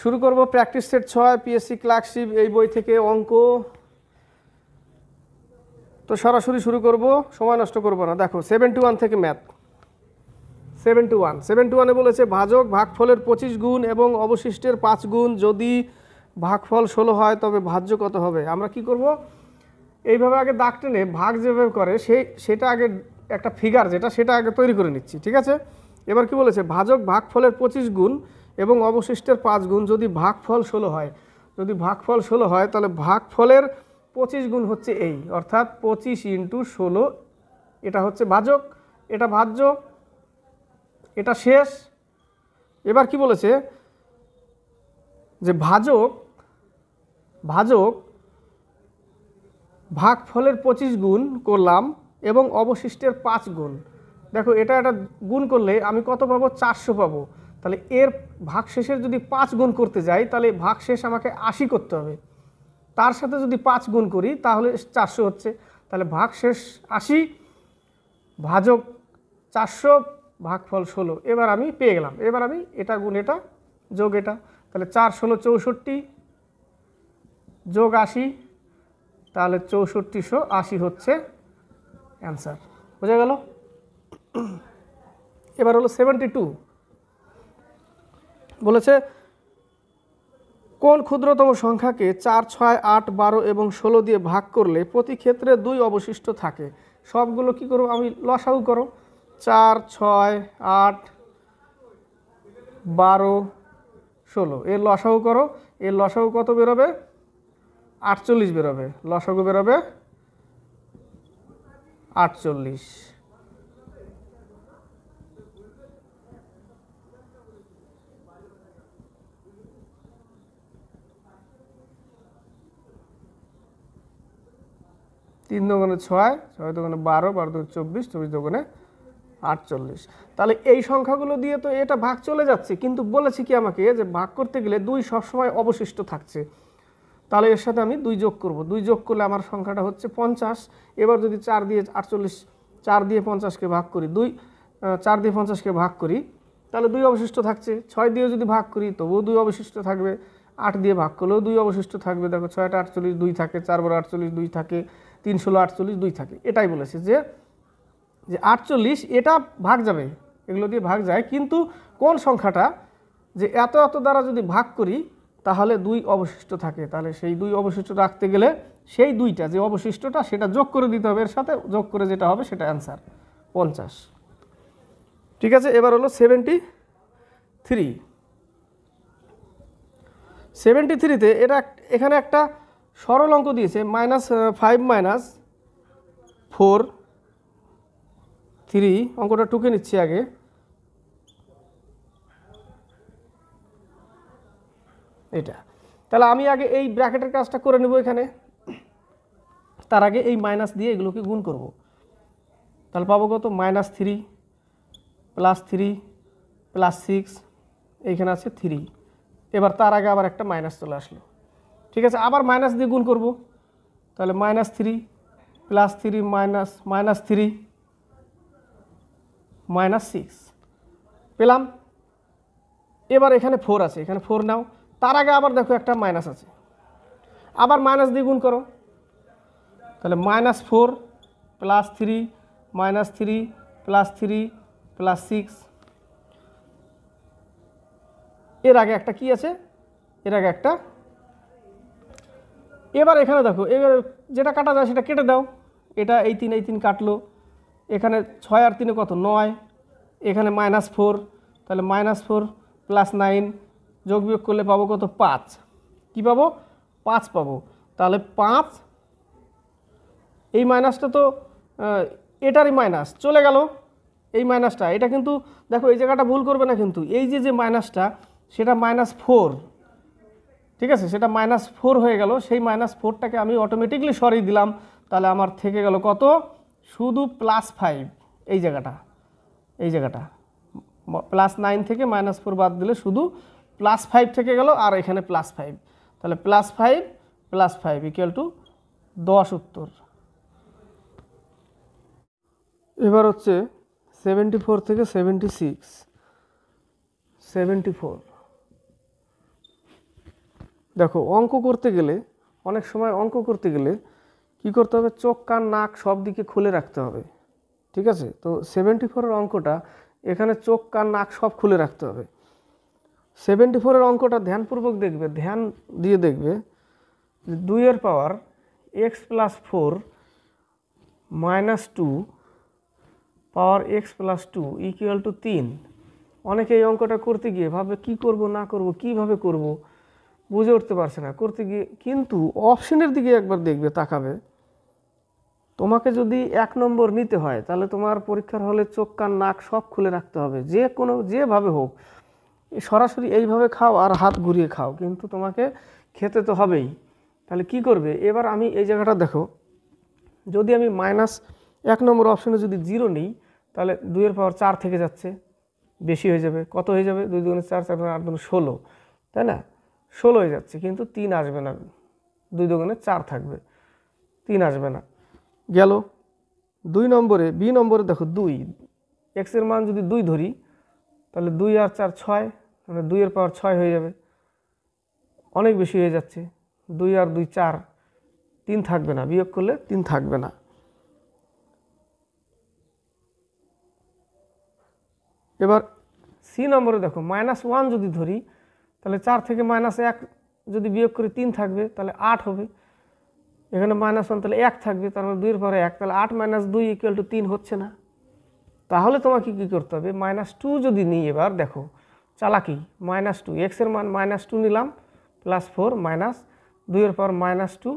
শুরু করব practice set ছয় পিএসসি ক্লার্কশিপ এই বই থেকে অঙ্ক তো সরাসরি শুরু করব সময় নষ্ট করব না দেখো সেভেন টু ওয়ান থেকে math seven two one seven two ওয়ানে বলেছে ভাজক ভাগফলের পঁচিশ গুণ এবং অবশিষ্টের পাঁচ গুণ যদি ভাগফল ষোলো হয় তবে ভাজ্য কত হবে আমরা কি করব এইভাবে আগে দাগ টেনে ভাগ যেভাবে করে সেই সেটা আগে একটা ফিগার যেটা সেটা আগে তৈরি করে নিচ্ছি ঠিক আছে এবার কি বলেছে ভাজক ভাগফলের পঁচিশ গুণ এবং অবশিষ্টের পাঁচ গুণ যদি ভাগফল ষোলো হয় যদি ভাগফল ষোলো হয় তাহলে ভাগফলের পঁচিশ গুণ হচ্ছে এই অর্থাৎ পঁচিশ ইন্টু ষোলো এটা হচ্ছে ভাজক এটা ভাজ্য এটা শেষ এবার কি বলেছে যে ভাজক ভাজক ভাগফলের পঁচিশ গুণ করলাম এবং অবশিষ্টের পাঁচ গুণ দেখো এটা এটা গুণ করলে আমি কত পাবো চারশো পাবো তাহলে এর ভাগশেষের যদি পাঁচ গুণ করতে যাই তাহলে ভাগশেষ আমাকে আশি করতে হবে তার সাথে যদি পাঁচ গুণ করি তাহলে চারশো হচ্ছে তাহলে ভাগশেষ আশি ভাজক চারশো ভাগফল ষোলো এবার আমি পেয়ে গেলাম এবার আমি এটা গুণ এটা যোগ এটা তাহলে চার ষোলো চৌষট্টি যোগ আশি তাহলে চৌষট্টিশো আশি হচ্ছে অ্যান্সার বোঝা গেল এবার হলো সেভেন্টি টু বলেছে কোন ক্ষুদ্রতম সংখ্যাকে চার ছয় আট বারো এবং ষোলো দিয়ে ভাগ করলে প্রতি ক্ষেত্রে দুই অবশিষ্ট থাকে সবগুলো কি করব আমি লসাউ করো চার ছয় আট বারো ষোলো এর লসাউ করো এর লসাউ কত বেরোবে আটচল্লিশ বেরোবে লসাগু বেরোবে আটচল্লিশ তিন দোকানে ছয় ছয় দোকানে বারো বারো দোকানে চব্বিশ চব্বিশ দোকানে আটচল্লিশ তাহলে এই সংখ্যাগুলো দিয়ে তো এটা ভাগ চলে যাচ্ছে কিন্তু বলেছি কি আমাকে যে ভাগ করতে গেলে দুই সবসময় অবশিষ্ট থাকছে তাহলে এর সাথে আমি দুই যোগ করব দুই যোগ করলে আমার সংখ্যাটা হচ্ছে পঞ্চাশ এবার যদি চার দিয়ে আটচল্লিশ চার দিয়ে পঞ্চাশকে ভাগ করি দুই চার দিয়ে পঞ্চাশকে ভাগ করি তাহলে দুই অবশিষ্ট থাকছে ছয় দিয়ে যদি ভাগ করি তবুও দুই অবশিষ্ট থাকবে আট দিয়ে ভাগ করলেও দুই অবশিষ্ট থাকবে দেখো ছয়টা আটচল্লিশ দুই থাকে চার বারো আটচল্লিশ দুই থাকে তিন ষোলো আটচল্লিশ দুই থাকে এটাই বলেছে যে যে আটচল্লিশ এটা ভাগ যাবে এগুলো দিয়ে ভাগ যায় কিন্তু কোন সংখ্যাটা যে এত এত দ্বারা যদি ভাগ করি তাহলে দুই অবশিষ্ট থাকে তাহলে সেই দুই অবশিষ্ট রাখতে গেলে সেই দুইটা যে অবশিষ্টটা সেটা যোগ করে দিতে হবে এর সাথে যোগ করে যেটা হবে সেটা অ্যান্সার পঞ্চাশ ঠিক আছে এবার হলো সেভেন্টি থ্রি সেভেন্টি থ্রিতে এটা এখানে একটা সরল অঙ্ক দিয়েছে minus five minus four three অঙ্কটা টুকে নিচ্ছি আগে এটা তাহলে আমি আগে এই ব্র্যাকেটের কাজটা করে নেব এখানে তার আগে এই মাইনাস দিয়ে এগুলোকে গুণ করব তাহলে পাবো কত minus three plus three plus six এইখানে আছে থ্রি এবার তার আগে আবার একটা মাইনাস চলে আসলো ঠিক আছে আবার মাইনাস দিয়ে গুণ করবো তাহলে minus three plus three minus minus three minus six পেলাম এবার এখানে ফোর আছে এখানে ফোর নাও তার আগে আবার দেখো একটা মাইনাস আছে আবার মাইনাস দিয়ে গুণ করো তাহলে minus four plus three minus three plus three plus six এর আগে একটা কি আছে এর আগে একটা এবার এখানে দেখো এবার যেটা কাটা যায় সেটা কেটে দাও এটা এই তিন এই তিন কাটলো এখানে ছয় আর তিনে কত নয় এখানে মাইনাস ফোর তাহলে মাইনাস ফোর প্লাস নাইন যোগ বিয়োগ করলে পাবো কত পাঁচ কি পাবো পাঁচ পাবো তাহলে পাঁচ এই মাইনাসটা তো এটারই মাইনাস চলে গেল এই মাইনাসটা এটা কিন্তু দেখো এই জায়গাটা ভুল করবে না কিন্তু এই যে যে মাইনাসটা সেটা মাইনাস ফোর ঠিক আছে সেটা মাইনাস ফোর হয়ে গেল সেই মাইনাস ফোরটাকে আমি অটোমেটিকলি সরিয়ে দিলাম তাহলে আমার থেকে গেল কত শুধু প্লাস ফাইভ এই জায়গাটা এই জায়গাটা প্লাস নাইন থেকে মাইনাস ফোর বাদ দিলে শুধু প্লাস ফাইভ থেকে গেল আর এখানে প্লাস ফাইভ তাহলে plus five plus five equal to দশ উত্তর এবার হচ্ছে সেভেন্টি ফোর থেকে সেভেন্টি সিক্স সেভেন্টি ফোর দেখো অঙ্ক করতে গেলে অনেক সময় অঙ্ক করতে গেলে কি করতে হবে চোখ কান নাক সব দিকে খুলে রাখতে হবে ঠিক আছে তো সেভেন্টি ফোরের অঙ্কটা এখানে চোখ কান নাক সব খুলে রাখতে হবে সেভেন্টি ফোরের অঙ্কটা ধ্যানপূর্বক দেখবে ধ্যান দিয়ে দেখবে যে দুইয়ের power x plus four minus two power x plus two equal to তিন অনেকে এই অঙ্কটা করতে গিয়ে ভাবে কি করব না করব কিভাবে করব বুঝে উঠতে পারছে না করতে গিয়ে কিন্তু অপশনের দিকে একবার দেখবে তাকাবে তোমাকে যদি এক নম্বর নিতে হয় তাহলে তোমার পরীক্ষার হলে চোখ কান নাক সব খুলে রাখতে হবে যে কোনো যেভাবে হোক সরাসরি এইভাবে খাও আর হাত ঘুরিয়ে খাও কিন্তু তোমাকে খেতে তো হবেই তাহলে কি করবে এবার আমি এই জায়গাটা দেখো যদি আমি মাইনাস এক নম্বর অপশনে যদি জিরো নিই তাহলে দুইয়ের পাওয়ার চার থেকে যাচ্ছে বেশি হয়ে যাবে কত হয়ে যাবে দুই দুগুণের চার চার আট দুগুণে ষোলো তাই না ষোলোই যাচ্ছে কিন্তু তিন আসবে না দুই দোকানে চার থাকবে তিন আসবে না গেল দুই নম্বরে বি নম্বরে দেখো দুই এক্সের মান যদি দুই ধরি তাহলে দুই আর চার ছয় মানে দুইয়ের পাওয়ার ছয় হয়ে যাবে অনেক বেশি হয়ে যাচ্ছে দুই আর দুই চার তিন থাকবে না বিয়োগ করলে তিন থাকবে না এবার সি নম্বরে দেখো মাইনাস ওয়ান যদি ধরি তাহলে চার থেকে মাইনাস এক যদি বিয়োগ করি তিন থাকবে তাহলে আট হবে এখানে মাইনাস ওয়ান তাহলে এক থাকবে তার মানে দুইয়ের পরে এক তাহলে আট মাইনাস দুই ইকুয়াল টু তিন হচ্ছে না তাহলে তোমাকে কী করতে হবে মাইনাস টু যদি নিই এবার দেখো চালাকি মাইনাস টু এক্সের মান মাইনাস টু নিলাম প্লাস ফোর মাইনাস দুইয়ের পর minus two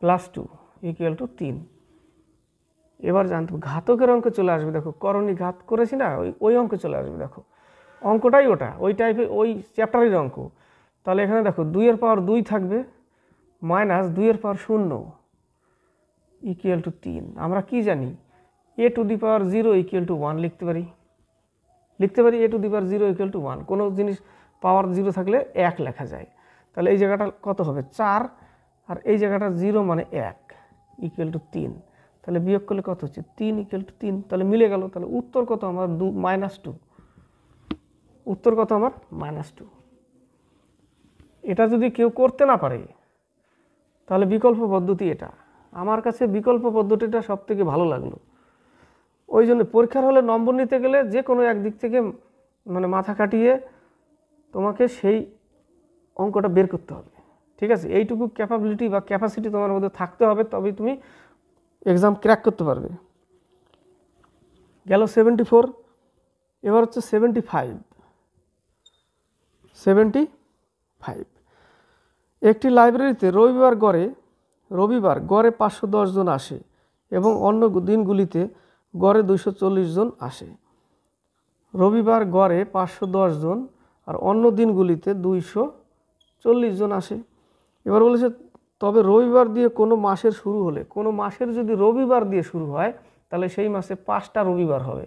plus two equal to তিন এবার জানতো ঘাতকের অঙ্কে চলে আসবে দেখো করণী ঘাত করেছি না ওই ওই অঙ্কে চলে আসবে দেখো অঙ্কটাই ওটা ওই টাইপের ওই চ্যাপ্টারের অঙ্ক তাহলে এখানে দেখো দুইয়ের পাওয়ার দুই থাকবে মাইনাস দুইয়ের পাওয়ার শূন্য ইকুয়াল টু তিন আমরা কি জানি a to the power zero equal to one লিখতে পারি লিখতে পারি a to the power zero equal to one কোনো জিনিস পাওয়ার জিরো থাকলে এক লেখা যায় তাহলে এই জায়গাটা কত হবে চার আর এই জায়গাটা জিরো মানে এক ইকুয়াল টু তিন তাহলে বিয়োগ করলে কত হচ্ছে তিন ইকুয়াল টু তিন তাহলে মিলে গেল তাহলে উত্তর কত আমার দু মাইনাস টু উত্তর কত আমার মাইনাস টু এটা যদি কেউ করতে না পারে তাহলে বিকল্প পদ্ধতি এটা আমার কাছে বিকল্প পদ্ধতিটা সব থেকে ভালো লাগলো ওই জন্য পরীক্ষার হলে নম্বর নিতে গেলে যে কোনো একদিক থেকে মানে মাথা কাটিয়ে তোমাকে সেই অঙ্কটা বের করতে হবে ঠিক আছে এইটুকু ক্যাপাবিলিটি বা ক্যাপাসিটি তোমার মধ্যে থাকতে হবে তবেই তুমি এক্সাম ক্র্যাক করতে পারবে গেল সেভেন্টি ফোর এবার হচ্ছে সেভেন্টি ফাইভ সেভেন্টি ফাইভ একটি লাইব্রেরিতে রবিবার গড়ে রবিবার গড়ে পাঁচশো জন আসে এবং অন্য দিনগুলিতে গড়ে দুইশো জন আসে রবিবার গড়ে পাঁচশো জন আর অন্য দিনগুলিতে দুইশো চল্লিশ জন আসে এবার বলেছে তবে রবিবার দিয়ে কোনো মাসের শুরু হলে কোনো মাসের যদি রবিবার দিয়ে শুরু হয় তাহলে সেই মাসে পাঁচটা রবিবার হবে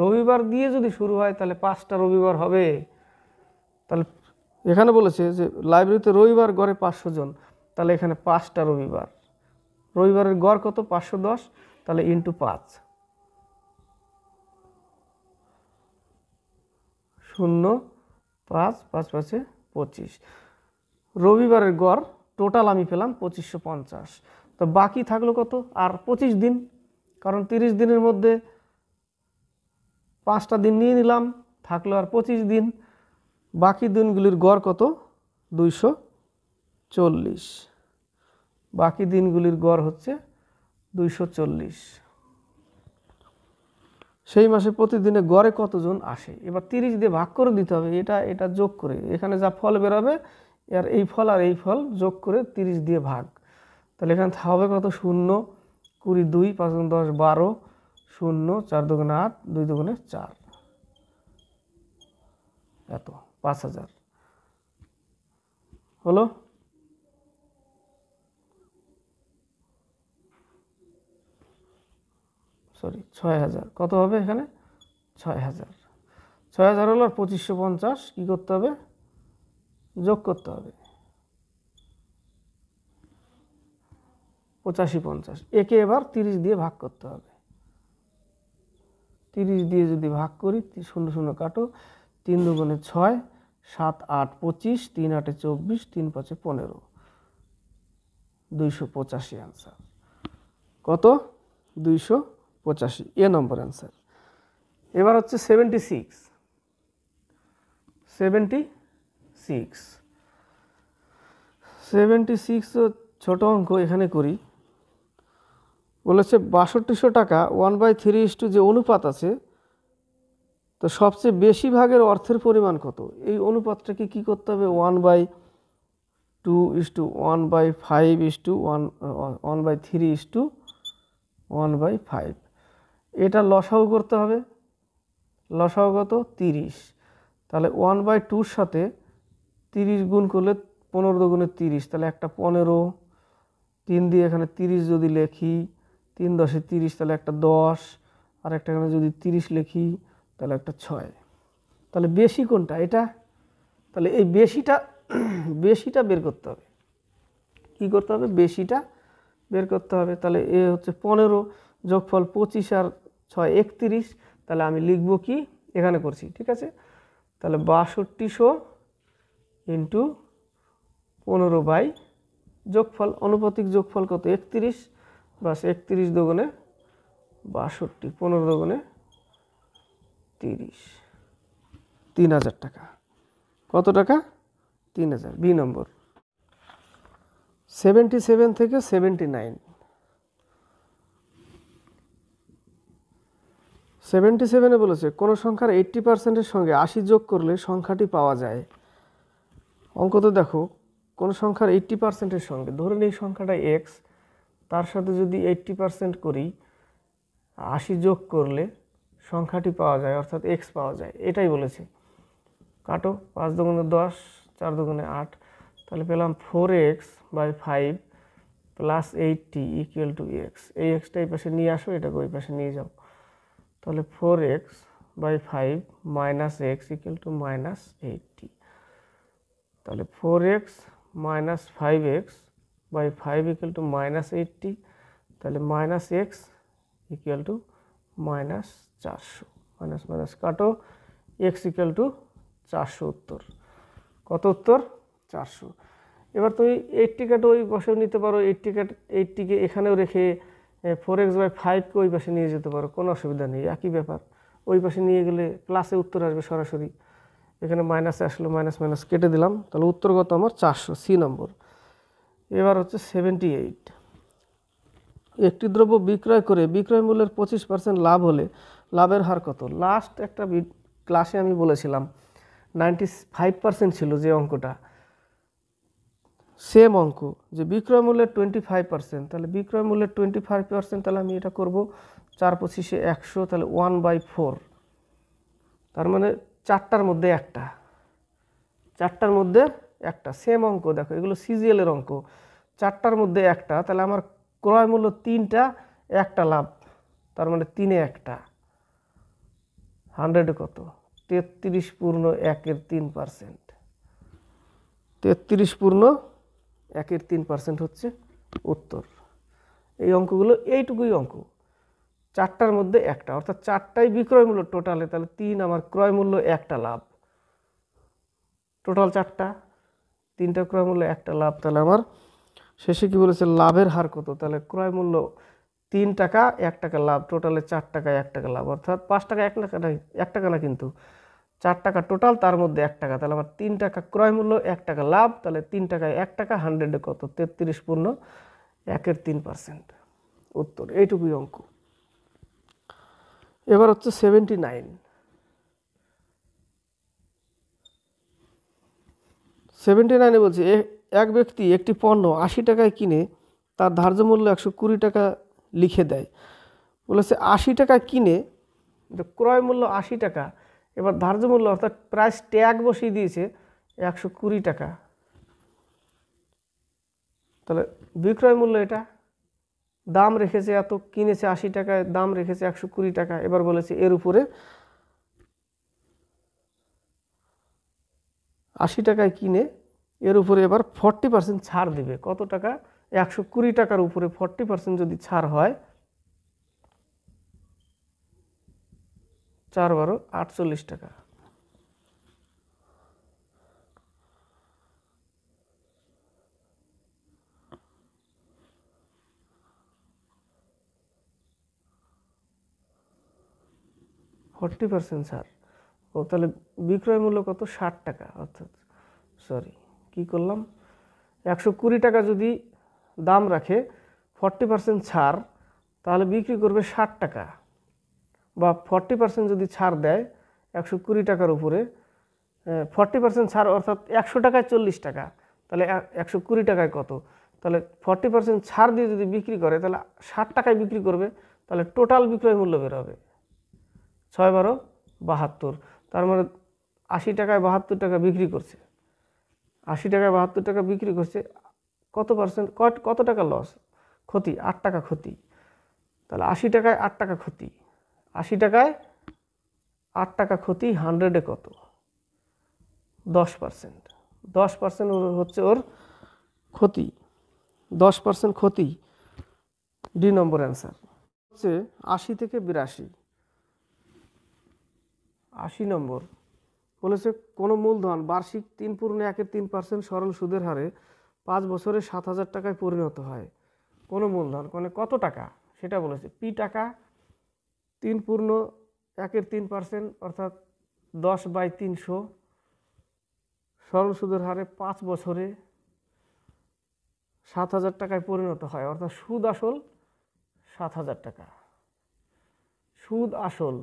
রবিবার দিয়ে যদি শুরু হয় তাহলে পাঁচটা রবিবার হবে তাহলে এখানে বলেছে যে লাইব্রেরিতে রবিবার গড়ে পাঁচশো জন তাহলে এখানে পাঁচটা রবিবার রবিবারের গড় কত পাঁচশো দশ তাহলে ইন্টু পাঁচ শূন্য পাঁচ পাঁচ পাঁচে পঁচিশ রবিবারের গড় টোটাল আমি পেলাম পঁচিশশো পঞ্চাশ তো বাকি থাকলো কত আর পঁচিশ দিন কারণ তিরিশ দিনের মধ্যে পাঁচটা দিন নিয়ে নিলাম থাকলো আর পঁচিশ দিন বাকি দিনগুলির গড় কত দুইশো চল্লিশ বাকি দিনগুলির গড় হচ্ছে দুইশো চল্লিশ সেই মাসে প্রতিদিনে গড়ে কতজন আসে এবার তিরিশ দিয়ে ভাগ করে দিতে হবে এটা এটা যোগ করে এখানে যা ফল বেরোবে আর এই ফল আর এই ফল যোগ করে তিরিশ দিয়ে ভাগ তাহলে এখানে হবে কত শূন্য কুড়ি দুই পাঁচ দশ বারো শূন্য চার দোকানে আট দুই দোকানে চার এত পাঁচ হাজার হলো সরি ছয় হাজার কত হবে এখানে ছয় হাজার ছয় হাজার হলো আর পঁচিশশো পঞ্চাশ কী করতে হবে যোগ করতে হবে পঁচাশি পঞ্চাশ একে এবার তিরিশ দিয়ে ভাগ করতে হবে তিরিশ দিয়ে যদি ভাগ করি শূন্য শূন্য কাটো তিন দুগুণে ছয় সাত আট পঁচিশ তিন আটে চব্বিশ তিন পাঁচে পনেরো দুইশো পঁচাশি অ্যান্সার কত দুইশো পঁচাশি এ নম্বর অ্যান্সার এবার হচ্ছে seventy six seventy six seventy six ছোটো অঙ্ক এখানে করি বলেছে বাষট্টিশো টাকা one by three is to যে অনুপাত আছে তো সবচেয়ে বেশি ভাগের অর্থের পরিমাণ কত এই অনুপাতটাকে কি করতে হবে one by two is to one by five is to one one by three is to one by five এটা লসাও করতে হবে লসাও কত তিরিশ তাহলে ওয়ান বাই টুর সাথে তিরিশ গুণ করলে পনেরো দুগুণে তিরিশ তাহলে একটা পনেরো তিন দিয়ে এখানে তিরিশ যদি লেখি তিন দশে তিরিশ তাহলে একটা দশ আর একটা এখানে যদি তিরিশ লিখি তাহলে একটা ছয় তাহলে বেশি কোনটা এটা তাহলে এই বেশিটা বেশিটা বের করতে হবে কি করতে হবে বেশিটা বের করতে হবে তাহলে এ হচ্ছে পনেরো যোগফল পঁচিশ আর ছয় একত্রিশ তাহলে আমি লিখব কি এখানে করছি ঠিক আছে তাহলে বাষট্টিশো ইন্টু পনেরো বাই যোগফল অনুপাতিক যোগফল কত একত্রিশ বাস একত্রিশ দোকানে বাষট্টি পনেরো দোকানে তিরিশ তিন হাজার টাকা কত টাকা তিন হাজার বি নম্বর সেভেন্টি সেভেন থেকে সেভেন্টি নাইন সেভেন্টি সেভেনে বলেছে কোনো সংখ্যার এইট্টি পার্সেন্টের সঙ্গে আশি যোগ করলে সংখ্যাটি পাওয়া যায় অঙ্ক তো দেখো কোনো সংখ্যার এইট্টি পার্সেন্টের সঙ্গে ধরে এই সংখ্যাটা এক্স তার সাথে যদি এইট্টি পারসেন্ট করি আশি যোগ করলে সংখ্যাটি পাওয়া যায় অর্থাৎ এক্স পাওয়া যায় এটাই বলেছে কাটো পাঁচ দুগুণে দশ চার দুগুণে আট তাহলে পেলাম four x by five plus eighty equal to x এই এক্সটা এই পাশে নিয়ে আসো এটাকে ওই পাশে নিয়ে যাও তাহলে four x by five minus x equal to minus eighty তাহলে four x minus five x by five equal to minus eighty তাহলে minus x equal to minus চারশো মাইনাস মাইনাস কাটো এক্স ইকুয়াল টু চারশো উত্তর কত উত্তর চারশো এবার তুমি এইটটি কাটো ওই বসেও নিতে পারো এইটটি কাট এইটটিকে এখানেও রেখে ফোর এক্স বাই ফাইভকে ওই পাশে নিয়ে যেতে পারো কোনো অসুবিধা নেই একই ব্যাপার ওই পাশে নিয়ে গেলে ক্লাসে উত্তর আসবে সরাসরি এখানে মাইনাসে আসলো মাইনাস মাইনাস কেটে দিলাম তাহলে উত্তর কত আমার চারশো সি নম্বর এবার হচ্ছে সেভেন্টি এইট একটি দ্রব্য বিক্রয় করে বিক্রয় মূল্যের পঁচিশ পার্সেন্ট লাভ হলে লাভের হার কত লাস্ট একটা ক্লাসে আমি বলেছিলাম নাইনটি ফাইভ পার্সেন্ট ছিল যে অঙ্কটা সেম অঙ্ক যে বিক্রয় মূল্যের টোয়েন্টি ফাইভ পার্সেন্ট তাহলে বিক্রয় মূল্যের টোয়েন্টি ফাইভ পার্সেন্ট তাহলে আমি এটা করব চার পঁচিশে একশো তাহলে ওয়ান বাই ফোর তার মানে চারটার মধ্যে একটা চারটার মধ্যে একটা সেম অঙ্ক দেখো এগুলো সিজিএলের অঙ্ক চারটার মধ্যে একটা তাহলে আমার ক্রয় মূল্য তিনটা একটা লাভ তার মানে তিনে একটা হান্ড্রেডে কত তেত্রিশ পূর্ণ একের তিন পার্সেন্ট তেত্রিশ পূর্ণ একের তিন পার্সেন্ট হচ্ছে উত্তর এই অঙ্কগুলো এইটুকুই অঙ্ক চারটার মধ্যে একটা অর্থাৎ চারটাই বিক্রয় মূল্য টোটালে তাহলে তিন আমার ক্রয় মূল্য একটা লাভ টোটাল চারটা তিনটা ক্রয় মূল্য একটা লাভ তাহলে আমার শেষে কি বলেছে লাভের হার কত তাহলে ক্রয় মূল্য তিন টাকা এক টাকা লাভ টোটালে চার টাকা এক টাকা লাভ অর্থাৎ পাঁচ টাকা এক টাকা না এক টাকা না কিন্তু চার টাকা টোটাল তার মধ্যে এক টাকা তাহলে আমার তিন টাকা ক্রয় মূল্য এক টাকা লাভ তাহলে তিন টাকায় এক টাকা হান্ড্রেডে কত তেত্রিশ পূর্ণ একের তিন পার্সেন্ট উত্তর এইটুকুই অঙ্ক এবার হচ্ছে সেভেন্টি নাইন সেভেন্টি নাইনে বলছে এক ব্যক্তি একটি পণ্য আশি টাকায় কিনে তার ধার্য মূল্য একশো কুড়ি টাকা লিখে দেয় বলেছে আশি টাকা কিনে ক্রয় মূল্য আশি টাকা এবার ধার্য মূল্য অর্থাৎ প্রাইস ট্যাগ বসিয়ে দিয়েছে একশো কুড়ি টাকা তাহলে বিক্রয় মূল্য এটা দাম রেখেছে এত কিনেছে আশি টাকায় দাম রেখেছে একশো কুড়ি টাকা এবার বলেছে এর উপরে আশি টাকায় কিনে এর উপরে এবার ফর্টি পার্সেন্ট ছাড় দেবে কত টাকা একশো কুড়ি টাকার উপরে ফর্টি পার্সেন্ট যদি ছাড় হয় চার বারো আটচল্লিশ টাকা ফর্টি পার্সেন্ট ছাড় ও তাহলে বিক্রয় মূল্য কত ষাট টাকা অর্থাৎ সরি কি করলাম একশো কুড়ি টাকা যদি দাম রাখে ফর্টি পার্সেন্ট ছাড় তাহলে বিক্রি করবে ষাট টাকা বা ফর্টি পার্সেন্ট যদি ছাড় দেয় একশো কুড়ি টাকার উপরে ফর্টি পার্সেন্ট ছাড় অর্থাৎ একশো টাকায় চল্লিশ টাকা তাহলে একশো কুড়ি টাকায় কত তাহলে ফর্টি পার্সেন্ট ছাড় দিয়ে যদি বিক্রি করে তাহলে ষাট টাকায় বিক্রি করবে তাহলে টোটাল বিক্রয় মূল্য বেরোবে ছয় বারো বাহাত্তর তার মানে আশি টাকায় বাহাত্তর টাকা বিক্রি করছে আশি টাকায় বাহাত্তর টাকা বিক্রি করছে কত পার্সেন্ট কত কত টাকা লস ক্ষতি আট টাকা ক্ষতি তাহলে আশি টাকায় আট টাকা ক্ষতি আশি টাকায় আট টাকা ক্ষতি হান্ড্রেডে কত দশ পার্সেন্ট দশ পার্সেন্ট হচ্ছে ওর ক্ষতি দশ পার্সেন্ট ক্ষতি ডি নম্বর অ্যান্সার হচ্ছে আশি থেকে বিরাশি আশি নম্বর বলেছে কোনো মূলধন বার্ষিক তিন পূর্ণ একের তিন পার্সেন্ট সরল সুদের হারে পাঁচ বছরে সাত হাজার টাকায় পরিণত হয় কোনো মূলধন মানে কত টাকা সেটা বলেছে পি টাকা তিন পূর্ণ একের তিন পার্সেন্ট অর্থাৎ দশ বাই তিনশো সরল সুদের হারে পাঁচ বছরে সাত হাজার টাকায় পরিণত হয় অর্থাৎ সুদ আসল সাত হাজার টাকা সুদ আসল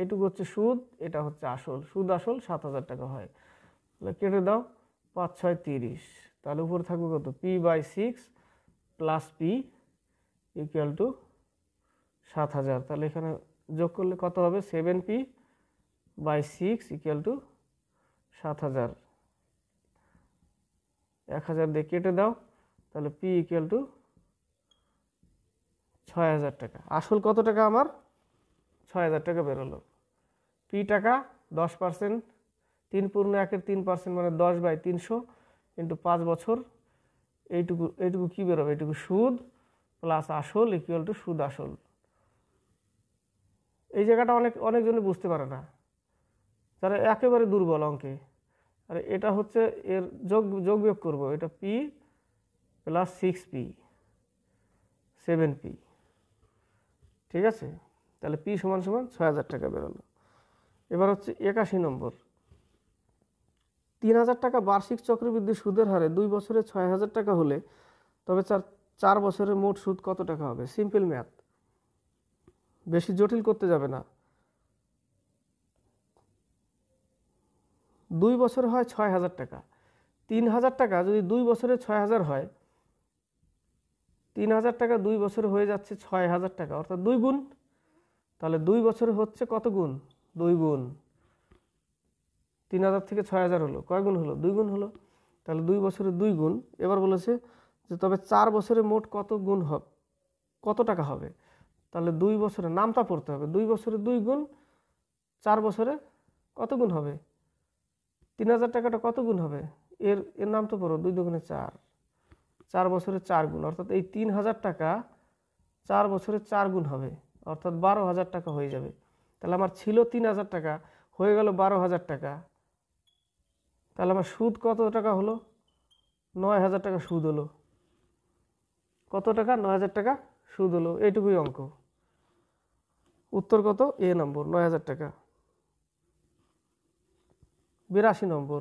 এটুকু হচ্ছে সুদ এটা হচ্ছে আসল সুদ আসল সাত হাজার টাকা হয় তাহলে কেটে দাও পাঁচ ছয় তিরিশ তাহলে উপরে থাকবে কত P by six plus P equal to সাত হাজার তাহলে এখানে যোগ করলে কত হবে seven P by six equal to সাত হাজার এক হাজার দিয়ে কেটে দাও তাহলে পি ইকুয়াল টু ছয় হাজার টাকা আসল কত টাকা আমার ছয় হাজার টাকা বেরোলো পি টাকা দশ পার্সেন্ট তিন পূর্ণ একের তিন পার্সেন্ট মানে দশ বাই তিনশো ইন্টু পাঁচ বছর এইটুকু এইটুকু কী বেরোবে এইটুকু সুদ প্লাস আসল ইকুয়াল টু সুদ আসল এই জায়গাটা অনেক অনেকজনে বুঝতে পারে না তারা একেবারে দুর্বল অঙ্কে আর এটা হচ্ছে এর যোগ যোগ বিয়োগ করবো এটা P plus six P seven P ঠিক আছে তাহলে পি সমান সমান ছয় হাজার টাকা বেরোলো এবার হচ্ছে একাশি নম্বর তিন হাজার টাকা বার্ষিক চক্রবৃদ্ধি সুদের হারে দুই বছরে ছয় হাজার টাকা হলে তবে চার চার বছরের মোট সুদ কত টাকা হবে সিম্পল ম্যাথ বেশি জটিল করতে যাবে না দুই বছর হয় ছয় হাজার টাকা তিন হাজার টাকা যদি দুই বছরে ছয় হাজার হয় তিন হাজার টাকা দুই বছর হয়ে যাচ্ছে ছয় হাজার টাকা অর্থাৎ দুই গুণ তাহলে দুই বছর হচ্ছে কত গুণ দুই গুণ তিন হাজার থেকে ছয় হাজার হলো কয় গুণ হলো দুই গুণ হলো তাহলে দুই বছরে দুই গুণ এবার বলেছে যে তবে চার বছরে মোট কত গুণ হবে কত টাকা হবে তাহলে দুই বছরে নামটা পড়তে হবে দুই বছরে দুই গুণ চার বছরে কত গুণ হবে তিন হাজার টাকাটা কত গুণ হবে এর এর নাম তো পড়ো দুই দুগুণে চার চার বছরে চার গুণ অর্থাৎ এই তিন হাজার টাকা চার বছরে চার গুণ হবে অর্থাৎ বারো হাজার টাকা হয়ে যাবে তাহলে আমার ছিল তিন হাজার টাকা হয়ে গেল বারো হাজার টাকা তাহলে আমার সুদ কত টাকা হলো নয় হাজার টাকা সুদ হলো কত টাকা নয় হাজার টাকা সুদ হলো এইটুকুই অঙ্ক উত্তর কত এ নম্বর নয় হাজার টাকা বিরাশি নম্বর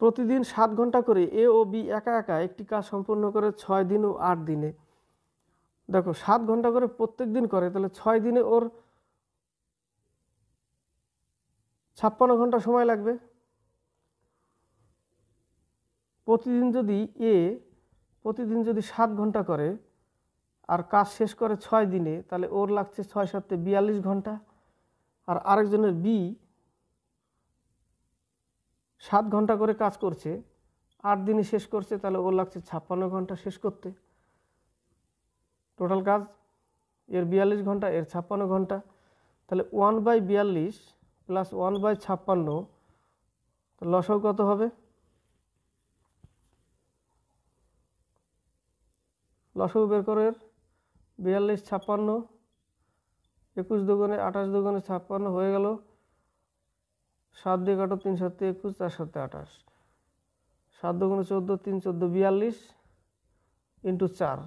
প্রতিদিন সাত ঘন্টা করে এ ও বি একা একা একটি কাজ সম্পন্ন করে ছয় দিন ও আট দিনে দেখো সাত ঘন্টা করে প্রত্যেক দিন করে তাহলে ছয় দিনে ওর ছাপ্পান্ন ঘন্টা সময় লাগবে প্রতিদিন যদি এ প্রতিদিন যদি সাত ঘন্টা করে আর কাজ শেষ করে ছয় দিনে তাহলে ওর লাগছে ছয় সপ্তাহে বিয়াল্লিশ ঘন্টা আর আরেকজনের বি সাত ঘন্টা করে কাজ করছে আট দিনে শেষ করছে তাহলে ওর লাগছে ছাপ্পান্ন ঘন্টা শেষ করতে টোটাল কাজ এর বিয়াল্লিশ ঘন্টা এর ছাপ্পান্ন ঘন্টা তাহলে ওয়ান বাই বিয়াল্লিশ প্লাস ওয়ান বাই ছাপ্পান্ন লসও কত হবে লসও বের করের বিয়াল্লিশ ছাপ্পান্ন একুশ দুগুণে আঠাশ দুগুণে ছাপ্পান্ন হয়ে গেল সাত দিয়ে কাটো তিন সাতে একুশ চার সাতে আঠাশ সাত দুগুণে চোদ্দো তিন চোদ্দো বিয়াল্লিশ ইন্টু চার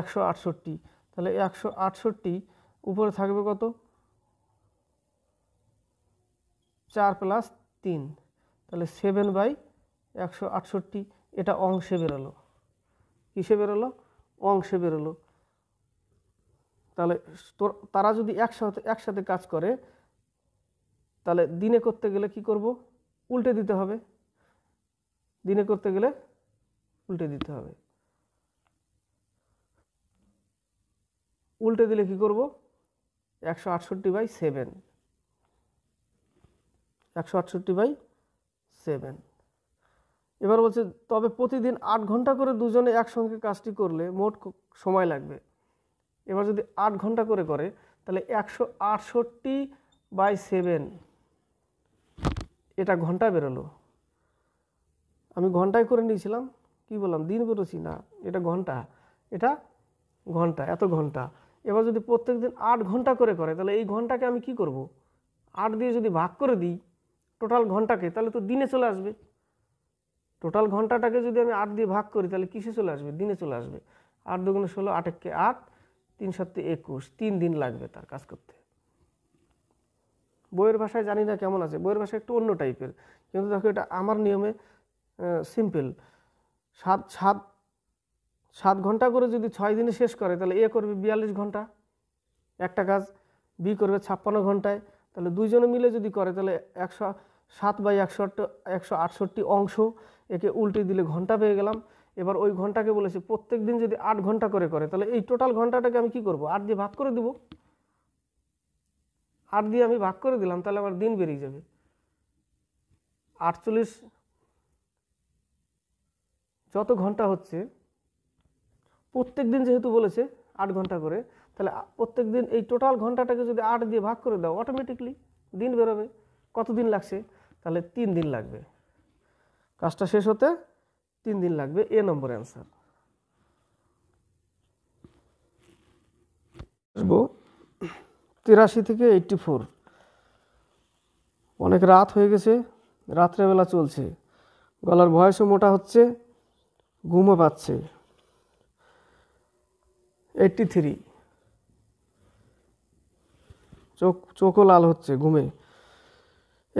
একশো আটষট্টি তাহলে একশো আটষট্টি উপরে থাকবে কত চার প্লাস তিন তাহলে সেভেন বাই একশো আটষট্টি এটা অংশে বেরোলো কিসে বেরোলো অংশে বেরোলো তাহলে তোর তারা যদি একসাথে একসাথে কাজ করে তাহলে দিনে করতে গেলে কি করব উল্টে দিতে হবে দিনে করতে গেলে উল্টে দিতে হবে উল্টে দিলে কি করব একশো আটষট্টি বাই সেভেন একশো আটষট্টি বাই সেভেন এবার বলছে তবে প্রতিদিন আট ঘন্টা করে দুজনে একসঙ্গে কাজটি করলে মোট সময় লাগবে এবার যদি আট ঘন্টা করে করে তাহলে একশো আটষট্টি বাই সেভেন এটা ঘন্টা বেরোলো আমি ঘন্টায় করে নিয়েছিলাম কি বললাম দিন বেরোছি না এটা ঘন্টা এটা ঘন্টা এত ঘন্টা এবার যদি প্রত্যেক দিন আট ঘন্টা করে করে তাহলে এই ঘন্টাকে আমি কি করব। আট দিয়ে যদি ভাগ করে দিই টোটাল ঘন্টাকে তাহলে তো দিনে চলে আসবে টোটাল ঘন্টাটাকে যদি আমি আট দিয়ে ভাগ করি তাহলে কিসে চলে আসবে দিনে চলে আসবে আট দুগুণে ষোলো আটেককে আট তিন সপ্তাহে একুশ তিন দিন লাগবে তার কাজ করতে বইয়ের ভাষায় জানি না কেমন আছে বইয়ের ভাষা একটু অন্য টাইপের কিন্তু দেখো এটা আমার নিয়মে সিম্পল সাত সাত সাত ঘন্টা করে যদি ছয় দিনে শেষ করে তাহলে এ করবে বিয়াল্লিশ ঘন্টা একটা কাজ বি করবে ছাপ্পান্ন ঘন্টায় তাহলে দুইজনে মিলে যদি করে তাহলে একশো সাত বাই একশো একশো আটষট্টি অংশ একে উল্টে দিলে ঘন্টা পেয়ে গেলাম এবার ওই ঘন্টাকে বলেছি প্রত্যেক দিন যদি আট ঘন্টা করে করে তাহলে এই টোটাল ঘন্টাটাকে আমি কি করব আট দিয়ে ভাগ করে দেবো আট দিয়ে আমি ভাগ করে দিলাম তাহলে আমার দিন বেরিয়ে যাবে আটচল্লিশ যত ঘন্টা হচ্ছে প্রত্যেক দিন যেহেতু বলেছে আট ঘন্টা করে তাহলে প্রত্যেক দিন এই টোটাল ঘন্টাটাকে যদি আট দিয়ে ভাগ করে দাও অটোমেটিকলি দিন বেরোবে কত দিন লাগছে তাহলে তিন দিন লাগবে কাজটা শেষ হতে তিন দিন লাগবে এ নম্বর অ্যান্সার আসবো তিরাশি থেকে এইটটি ফোর অনেক রাত হয়ে গেছে রাত্রেবেলা চলছে গলার ভয়েসও মোটা হচ্ছে ঘুমও পাচ্ছে এইট্টি থ্রি চোখ চোখও লাল হচ্ছে ঘুমে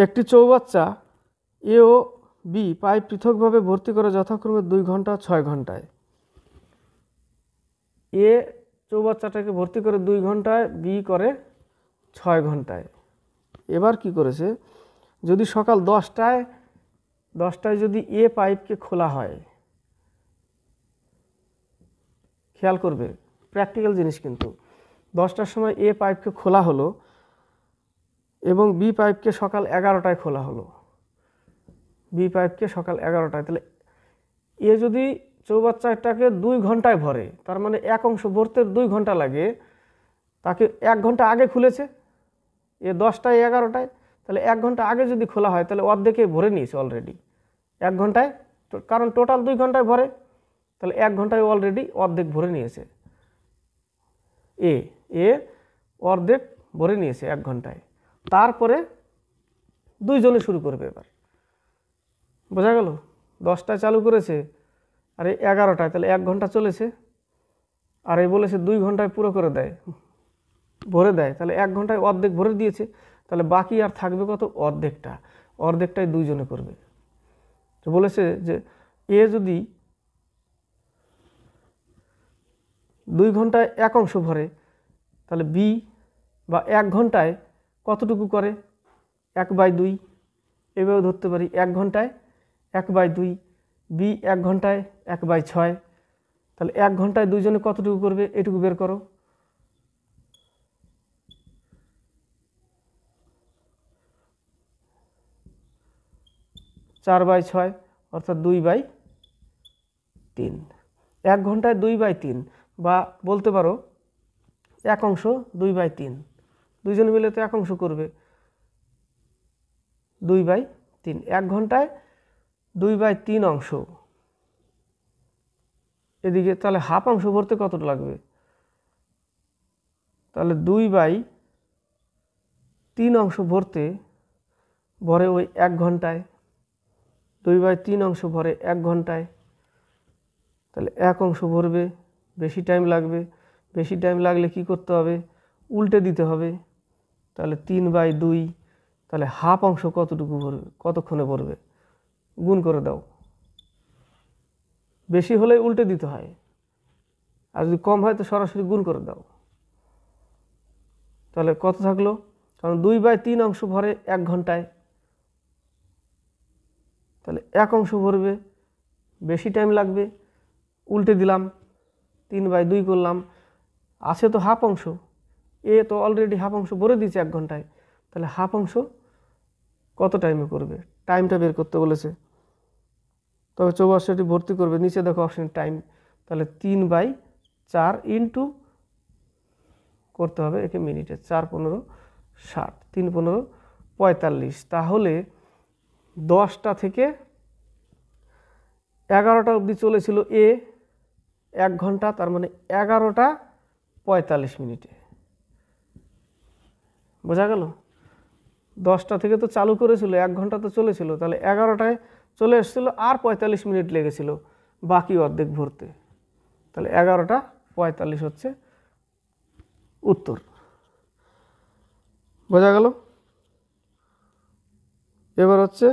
একটি চৌবাচ্চা এ ও বি পায়ে পৃথকভাবে ভর্তি করে যথাক্রমে দুই ঘন্টা ছয় ঘন্টায় এ চৌবাচ্চাটাকে ভর্তি করে দুই ঘন্টায় বি করে ছয় ঘন্টায় এবার কি করেছে যদি সকাল দশটায় দশটায় যদি এ পাইপকে খোলা হয় খেয়াল করবে প্র্যাকটিক্যাল জিনিস কিন্তু দশটার সময় এ পাইপকে খোলা হলো এবং বি পাইপকে সকাল এগারোটায় খোলা হলো বি পাইপকে সকাল এগারোটায় তাহলে এ যদি চৌবাচ্চাটাকে দুই ঘন্টায় ভরে তার মানে এক অংশ ভরতে দুই ঘন্টা লাগে তাকে এক ঘন্টা আগে খুলেছে এ দশটায় এগারোটায় তাহলে এক ঘন্টা আগে যদি খোলা হয় তাহলে অর্ধেকে ভরে নিয়েছে অলরেডি এক ঘন্টায় কারণ টোটাল দুই ঘন্টায় ভরে তাহলে এক ঘন্টায় অলরেডি অর্ধেক ভরে নিয়েছে এ এ অর্ধেক ভরে নিয়েছে এক ঘন্টায় তারপরে দুইজনে শুরু করবে এবার বোঝা গেল দশটায় চালু করেছে আর এই এগারোটায় তাহলে এক ঘন্টা চলেছে আর এই বলেছে দুই ঘন্টায় পুরো করে দেয় ভরে দেয় তাহলে এক ঘন্টায় অর্ধেক ভরে দিয়েছে তাহলে বাকি আর থাকবে কত অর্ধেকটা অর্ধেকটাই দুইজনে করবে বলেছে যে এ যদি দুই ঘন্টায় এক অংশ ভরে তাহলে বি বা এক ঘন্টায় কতটুকু করে এক বাই দুই এভাবে ধরতে পারি এক ঘন্টায় এক বাই দুই বি এক ঘন্টায় এক বাই ছয় তাহলে এক ঘন্টায় দুইজনে কতটুকু করবে এটুকু বের করো চার বাই ছয় অর্থাৎ দুই বাই তিন এক ঘন্টায় দুই বাই তিন বা বলতে পারো এক অংশ দুই বাই তিন দুইজন মিলে তো এক অংশ করবে দুই বাই তিন এক ঘন্টায় দুই বাই তিন অংশ এদিকে তাহলে হাফ অংশ ভরতে কতটা লাগবে তাহলে দুই বাই তিন অংশ ভরতে ভরে ওই এক ঘন্টায় দুই বাই তিন অংশ ভরে এক ঘন্টায় তাহলে এক অংশ ভরবে বেশি টাইম লাগবে বেশি টাইম লাগলে কি করতে হবে উল্টে দিতে হবে তাহলে তিন বাই দুই তাহলে হাফ অংশ কতটুকু ভরবে কতক্ষণে ভরবে গুণ করে দাও বেশি হলে উল্টে দিতে হয় আর যদি কম হয় তো সরাসরি গুণ করে দাও তাহলে কত থাকলো কারণ দুই বাই তিন অংশ ভরে এক ঘন্টায় তাহলে এক অংশ ভরবে বেশি টাইম লাগবে উল্টে দিলাম তিন বাই দুই করলাম আছে তো হাফ অংশ এ তো অলরেডি হাফ অংশ ভরে দিয়েছে এক ঘন্টায় তাহলে হাফ অংশ কত টাইমে করবে টাইমটা বের করতে বলেছে তবে চৌবাচ্চাটি ভর্তি করবে নিচে দেখো অপশন টাইম তাহলে তিন বাই চার ইন্টু করতে হবে একে মিনিটে চার পনেরো ষাট তিন পনেরো পঁয়তাল্লিশ তাহলে দশটা থেকে এগারোটা অবধি চলেছিল এ এক ঘন্টা তার মানে এগারোটা পঁয়তাল্লিশ মিনিটে বোঝা গেল দশটা থেকে তো চালু করেছিল এক ঘন্টা তো চলেছিল তাহলে এগারোটায় চলে এসেছিলো আর পঁয়তাল্লিশ মিনিট লেগেছিল বাকি অর্ধেক ভরতে তাহলে এগারোটা পঁয়তাল্লিশ হচ্ছে উত্তর বোঝা গেল এবার হচ্ছে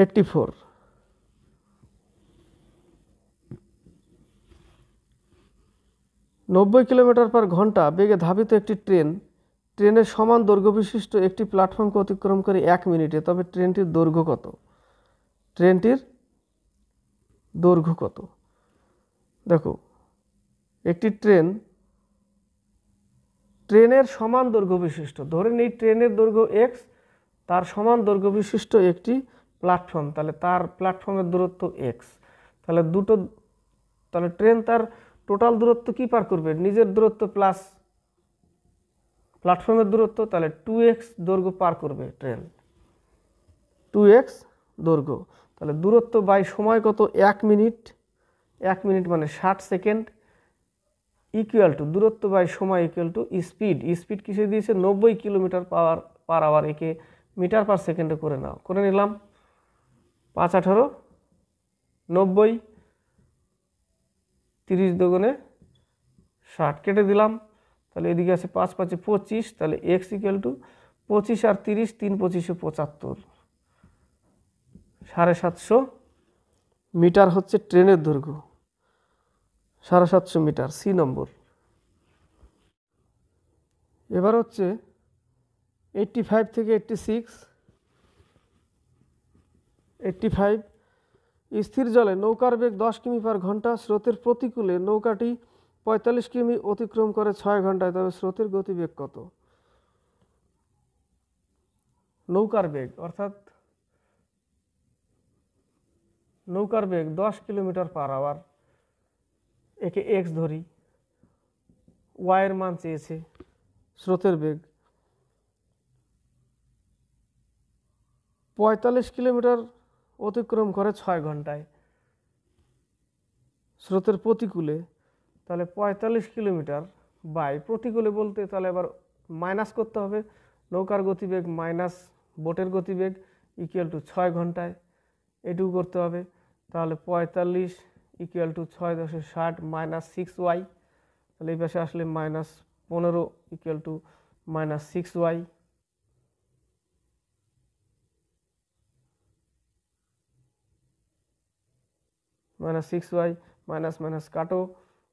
এইটটি ফোর নব্বই কিলোমিটার পার ঘন্টা বেগে ধাবিত একটি ট্রেন ট্রেনের সমান দৈর্ঘ্য বিশিষ্ট একটি প্ল্যাটফর্মকে অতিক্রম করে এক মিনিটে তবে ট্রেনটির দৈর্ঘ্য কত ট্রেনটির দৈর্ঘ্য কত দেখো একটি ট্রেন ট্রেনের সমান দৈর্ঘ্য বিশিষ্ট ধরে নিই ট্রেনের দৈর্ঘ্য এক্স তার সমান দৈর্ঘ্য বিশিষ্ট একটি প্ল্যাটফর্ম তাহলে তার প্ল্যাটফর্মের দূরত্ব এক্স তাহলে দুটো তাহলে ট্রেন তার টোটাল দূরত্ব কি পার করবে নিজের দূরত্ব প্লাস প্ল্যাটফর্মের দূরত্ব তাহলে টু এক্স দৈর্ঘ্য পার করবে ট্রেন টু এক্স দৈর্ঘ্য তাহলে দূরত্ব বাই সময় কত এক মিনিট এক মিনিট মানে ষাট সেকেন্ড ইকুয়াল টু দূরত্ব বাই সময় ইকুয়াল টু স্পিড স্পিড কিসে দিয়েছে নব্বই কিলোমিটার পাওয়ার পার আওয়ার একে মিটার পার সেকেন্ডে করে নাও করে নিলাম পাঁচ আঠারো নব্বই তিরিশ দোকানে ষাট কেটে দিলাম তাহলে এদিকে আছে পাঁচ পাঁচে পঁচিশ তাহলে এক্স ইকুয়াল টু পঁচিশ আর তিরিশ তিন পঁচিশে পঁচাত্তর সাড়ে সাতশো মিটার হচ্ছে ট্রেনের দৈর্ঘ্য সাড়ে সাতশো মিটার সি নম্বর এবার হচ্ছে এইটটি ফাইভ থেকে এইট্টি সিক্স এইটটি ফাইভ স্থির জলে নৌকার বেগ দশ কিমি পার ঘন্টা স্রোতের প্রতিকূলে নৌকাটি পঁয়তাল্লিশ কিমি অতিক্রম করে ছয় ঘন্টায় তবে স্রোতের গতিবেগ কত নৌকার বেগ অর্থাৎ নৌকার বেগ দশ কিলোমিটার পার আওয়ার একে এক্স ধরি ওয়াইয়ের মান চেয়েছে স্রোতের বেগ পঁয়তাল্লিশ কিলোমিটার অতিক্রম করে ছয় ঘন্টায় স্রোতের প্রতিকূলে তাহলে পঁয়তাল্লিশ কিলোমিটার বাই প্রতিকূলে বলতে তাহলে আবার মাইনাস করতে হবে নৌকার গতিবেগ মাইনাস বোটের গতিবেগ ইকুয়াল টু ছয় ঘন্টায় এটুকু করতে হবে তাহলে পঁয়তাল্লিশ ইকুয়াল টু ছয় দশে ষাট মাইনাস সিক্স ওয়াই তাহলে এই পাশে আসলে মাইনাস পনেরো equal to minus six y minus six y minus minus কাটো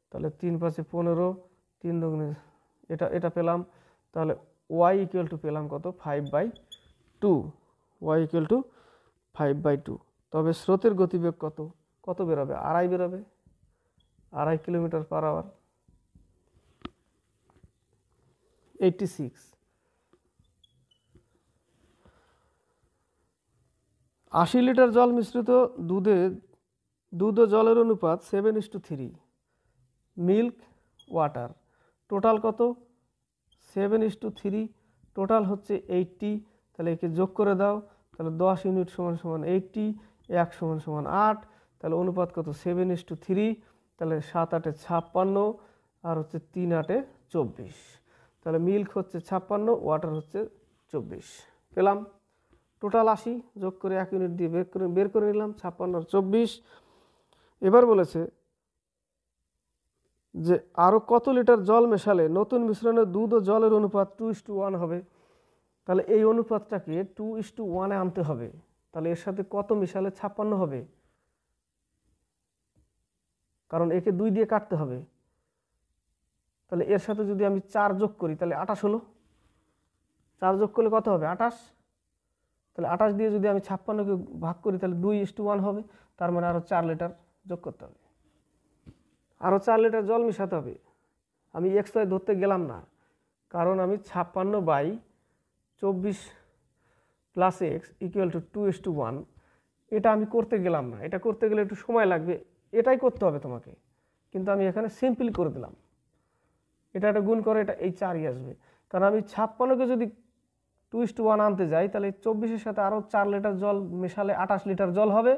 তাহলে তিন পাঁচে পনেরো তিন দুগুণে এটা এটা পেলাম তাহলে ওয়াই ইকুয়াল টু পেলাম কত five by two y equal to five by two তবে স্রোতের গতিবেগ কত কত বেরোবে আড়াই বেরোবে আড়াই kilometre per hour eighty six আশি লিটার জল মিশ্রিত দুধে দুধ ও জলের অনুপাত seven is to three milk water total কত seven is to three total হচ্ছে এইটটি তাহলে একে যোগ করে দাও তাহলে দশ ইউনিট সমান সমান এইটটি এক সমান সমান আট তাহলে অনুপাত কত সেভেন ইস টু থ্রি তাহলে সাত আটে ছাপ্পান্ন আর হচ্ছে তিন আটে চব্বিশ তাহলে মিল্ক হচ্ছে ছাপ্পান্ন ওয়াটার হচ্ছে চব্বিশ পেলাম টোটাল আশি যোগ করে এক ইউনিট দিয়ে বের করে বের করে নিলাম ছাপ্পান্ন আর চব্বিশ এবার বলেছে যে আরও কত লিটার জল মেশালে নতুন মিশ্রণে দুধ ও জলের অনুপাত টু ইস টু ওয়ান হবে তাহলে এই অনুপাতটাকে টু ইস টু ওয়ানে আনতে হবে তাহলে এর সাথে কত মিশালে ছাপ্পান্ন হবে কারণ একে দুই দিয়ে কাটতে হবে তাহলে এর সাথে যদি আমি চার যোগ করি তাহলে আঠাশ হলো চার যোগ করলে কত হবে আঠাশ তাহলে আঠাশ দিয়ে যদি আমি ছাপ্পান্নকে ভাগ করি তাহলে দুই ইস টু ওয়ান হবে তার মানে আরও চার লিটার যোগ করতে হবে আরও চার লিটার জল মিশাতে হবে আমি এক্সট্রায় ধরতে গেলাম না কারণ আমি ছাপ্পান্ন বাই চব্বিশ plus x equal to two is to one এটা আমি করতে গেলাম না এটা করতে গেলে একটু সময় লাগবে এটাই করতে হবে তোমাকে কিন্তু আমি এখানে সিম্পল করে দিলাম এটা একটা গুণ করে এটা এই চারই আসবে কারণ আমি ছাপ্পান্নকে যদি টু ইস টু ওয়ান আনতে যাই তাহলে চব্বিশের সাথে আরও চার লিটার জল মেশালে আঠাশ লিটার জল হবে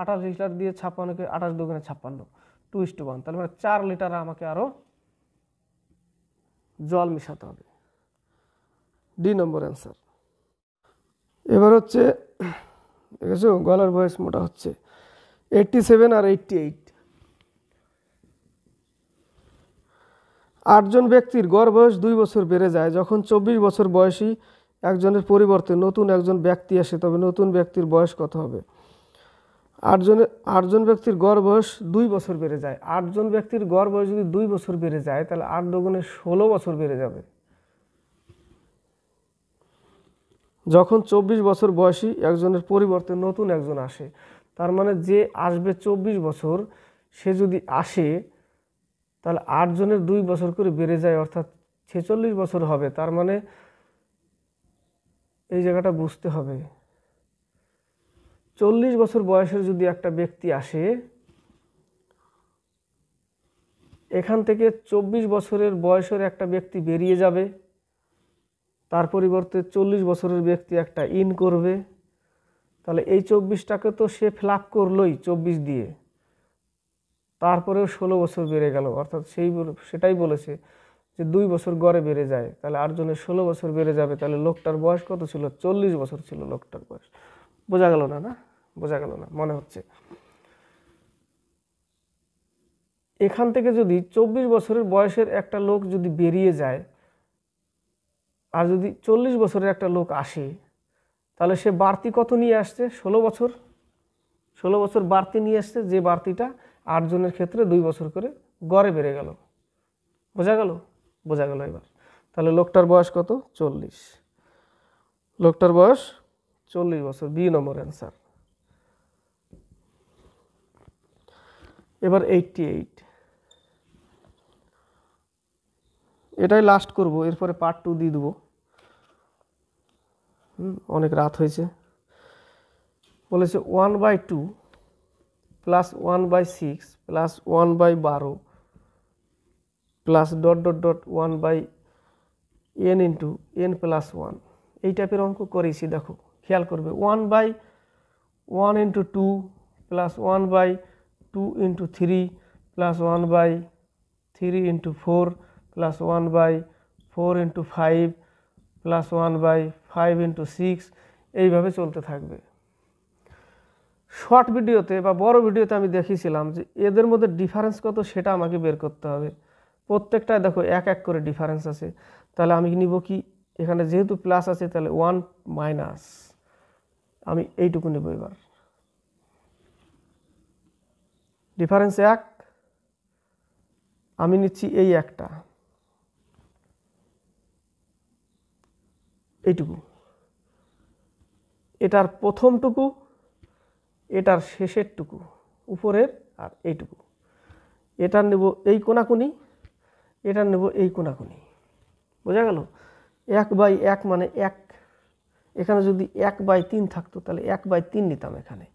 আঠাশ লিটার দিয়ে ছাপ্পান্নকে আঠাশ দুগুণে ছাপ্পান্ন টু ইস টু ওয়ান তাহলে মানে চার লিটার আমাকে আরও জল মিশাতে হবে ডি নম্বর অ্যান্সার এবার হচ্ছে দেখেছো গলার বয়স মোটা হচ্ছে এইটটি সেভেন আর এইটটি এইট আটজন ব্যক্তির গড় বয়স দুই বছর বেড়ে যায় যখন চব্বিশ বছর বয়সী একজনের পরিবর্তে নতুন একজন ব্যক্তি আসে তবে নতুন ব্যক্তির বয়স কত হবে আটজনের আটজন ব্যক্তির গড় বয়স দুই বছর বেড়ে যায় আটজন ব্যক্তির গড় বয়স যদি দুই বছর বেড়ে যায় তাহলে আট দগুণে ষোলো বছর বেড়ে যাবে যখন চব্বিশ বছর বয়সী একজনের পরিবর্তে নতুন একজন আসে তার মানে যে আসবে চব্বিশ বছর সে যদি আসে তাহলে আটজনের দুই বছর করে বেড়ে যায় অর্থাৎ ছেচল্লিশ বছর হবে তার মানে এই জায়গাটা বুঝতে হবে চল্লিশ বছর বয়সের যদি একটা ব্যক্তি আসে এখান থেকে চব্বিশ বছরের বয়সের একটা ব্যক্তি বেরিয়ে যাবে তার পরিবর্তে চল্লিশ বছরের ব্যক্তি একটা ইন করবে তাহলে এই চব্বিশটাকে তো সে ফ্লাপ করলোই চব্বিশ দিয়ে তারপরেও ষোলো বছর বেড়ে গেল অর্থাৎ সেই সেটাই বলেছে যে দুই বছর গড়ে বেড়ে যায় তাহলে আটজনের ষোলো বছর বেড়ে যাবে তাহলে লোকটার বয়স কত ছিল চল্লিশ বছর ছিল লোকটার বয়স বোঝা গেল না না বোঝা গেল না মনে হচ্ছে এখান থেকে যদি চব্বিশ বছরের বয়সের একটা লোক যদি বেরিয়ে যায় আর যদি চল্লিশ বছরের একটা লোক আসে তাহলে সে বাড়তি কত নিয়ে আসছে ষোলো বছর ষোলো বছর বাড়তি নিয়ে আসছে যে বাড়তিটা আটজনের ক্ষেত্রে দুই বছর করে গড়ে বেড়ে গেল বোঝা গেল বোঝা গেল এবার তাহলে লোকটার বয়স কত চল্লিশ লোকটার বয়স চল্লিশ বছর বি নম্বর অ্যান্সার এবার এইটটি এইট এটাই লাস্ট করব এরপরে পার্ট টু দিয়ে দেবো অনেক রাত হয়েছে বলেছে one by two plus one by six plus one by বারো plus dot dot dot one by n into n plus one এই টাইপের অঙ্ক করেছি দেখো খেয়াল করবে one by one into two plus one by two into three plus one by three into four plus one by four into five plus one by five into six এইভাবে চলতে থাকবে শর্ট ভিডিওতে বা বড় ভিডিওতে আমি দেখিয়েছিলাম যে এদের মধ্যে ডিফারেন্স কত সেটা আমাকে বের করতে হবে প্রত্যেকটায় দেখো এক এক করে ডিফারেন্স আছে তাহলে আমি নিব কি এখানে যেহেতু প্লাস আছে তাহলে ওয়ান মাইনাস আমি এইটুকু নেব এবার ডিফারেন্স এক আমি নিচ্ছি এই একটা এইটুকু এটার প্রথমটুকু এটার শেষেরটুকু উপরের আর এইটুকু এটার নেব এই কোনাকুনি এটার নেব এই কোনাকুনি বোঝা গেল এক বাই এক মানে এক এখানে যদি এক বাই তিন থাকতো তাহলে এক বাই তিন নিতাম এখানে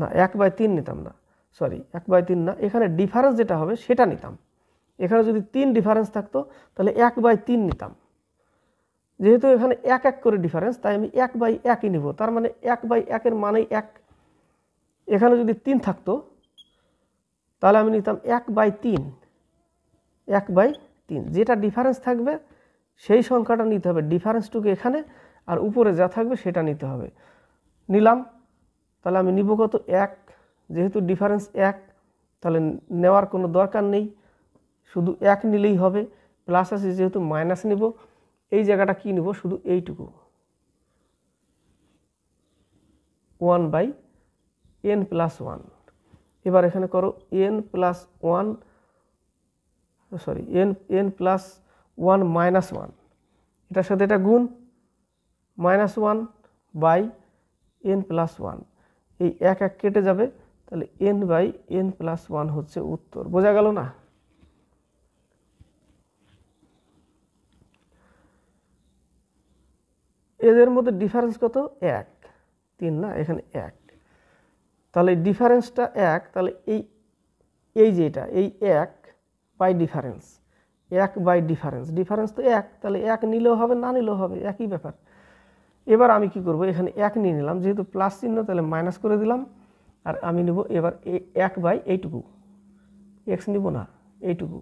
না এক বাই তিন নিতাম না সরি এক বাই তিন না এখানে ডিফারেন্স যেটা হবে সেটা নিতাম এখানে যদি তিন ডিফারেন্স থাকতো তাহলে এক বাই তিন নিতাম যেহেতু এখানে এক এক করে ডিফারেন্স তাই আমি এক বাই একই নিব তার মানে এক বাই একের মানে এক এখানে যদি তিন থাকতো তাহলে আমি নিতাম এক বাই তিন এক বাই তিন যেটা ডিফারেন্স থাকবে সেই সংখ্যাটা নিতে হবে ডিফারেন্সটুকু এখানে আর উপরে যা থাকবে সেটা নিতে হবে নিলাম তাহলে আমি নিব কত এক যেহেতু ডিফারেন্স এক তাহলে নেওয়ার কোনো দরকার নেই শুধু এক নিলেই হবে প্লাস আছে যেহেতু মাইনাস নিব এই জায়গাটা কি নিব শুধু এইটুকু one by n plus one এবার এখানে করো n plus one sorry n n plus one minus one এটার সাথে এটা গুণ minus one by n plus one এই এক এক কেটে যাবে তাহলে n by n plus one হচ্ছে উত্তর বোঝা গেল না এদের মধ্যে ডিফারেন্স কত এক তিন না এখানে এক তাহলে ডিফারেন্সটা এক তাহলে এই এই যে এটা এই এক বাই ডিফারেন্স এক বাই ডিফারেন্স ডিফারেন্স তো এক তাহলে এক নিলেও হবে না নিলেও হবে একই ব্যাপার এবার আমি কি করব এখানে এক নিয়ে নিলাম যেহেতু প্লাস চিহ্ন তাহলে মাইনাস করে দিলাম আর আমি নেব এবার এক বাই এইটুকু এক্স নিব না এইটুকু